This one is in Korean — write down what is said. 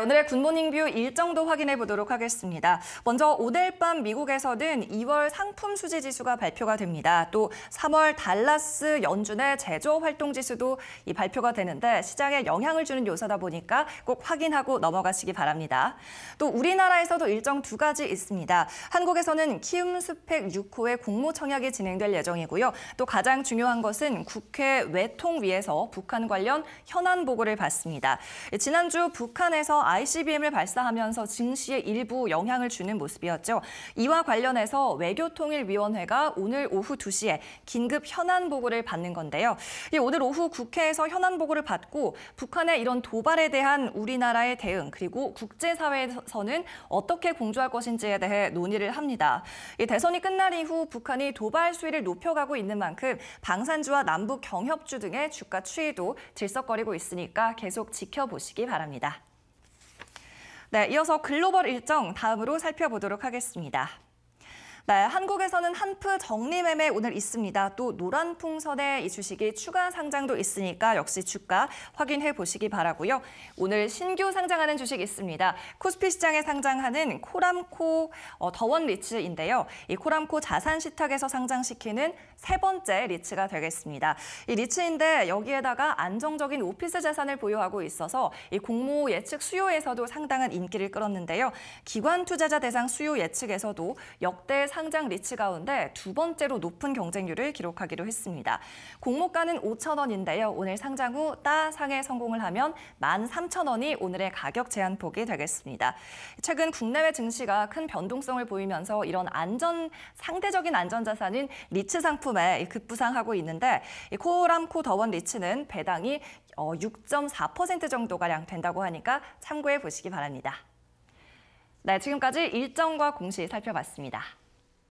오늘의 굿모닝 뷰 일정도 확인해 보도록 하겠습니다. 먼저 오늘 밤 미국에서는 2월 상품 수지 지수가 발표가 됩니다. 또 3월 달라스 연준의 제조 활동 지수도 이 발표가 되는데 시장에 영향을 주는 요소다 보니까 꼭 확인하고 넘어가시기 바랍니다. 또 우리나라에서도 일정 두 가지 있습니다. 한국에서는 키움 스펙 6호의 공모 청약이 진행될 예정이고요. 또 가장 중요한 것은 국회 외통위에서 북한 관련 현안 보고를 받습니다. 지난주 북한에서 ICBM을 발사하면서 증시에 일부 영향을 주는 모습이었죠. 이와 관련해서 외교통일위원회가 오늘 오후 2시에 긴급 현안 보고를 받는 건데요. 예, 오늘 오후 국회에서 현안 보고를 받고 북한의 이런 도발에 대한 우리나라의 대응 그리고 국제사회에서는 어떻게 공조할 것인지에 대해 논의를 합니다. 예, 대선이 끝난 이후 북한이 도발 수위를 높여가고 있는 만큼 방산주와 남북 경협주 등의 주가 추이도 질서거리고 있으니까 계속 지켜보시기 바랍니다. 네, 이어서 글로벌 일정 다음으로 살펴보도록 하겠습니다. 네, 한국에서는 한프 정리매매 오늘 있습니다. 또 노란 풍선에 이 주식이 추가 상장도 있으니까 역시 주가 확인해 보시기 바라고요. 오늘 신규 상장하는 주식 있습니다. 코스피 시장에 상장하는 코람코 어, 더원 리츠인데요. 이 코람코 자산 시탁에서 상장시키는 세 번째 리츠가 되겠습니다. 이 리츠인데 여기에다가 안정적인 오피스 자산을 보유하고 있어서 이 공모 예측 수요에서도 상당한 인기를 끌었는데요. 기관 투자자 대상 수요 예측에서도 역대 상장 리츠 가운데 두 번째로 높은 경쟁률을 기록하기로 했습니다. 공모가는 5천 원인데요. 오늘 상장 후 따상에 성공을 하면 13,000원이 오늘의 가격 제한폭이 되겠습니다. 최근 국내외 증시가 큰 변동성을 보이면서 이런 안전 상대적인 안전자산인 리츠 상품에 급부상하고 있는데 코람코 더원 리츠는 배당이 6.4% 어, 정도가량 된다고 하니까 참고해 보시기 바랍니다. 네, 지금까지 일정과 공시 살펴봤습니다.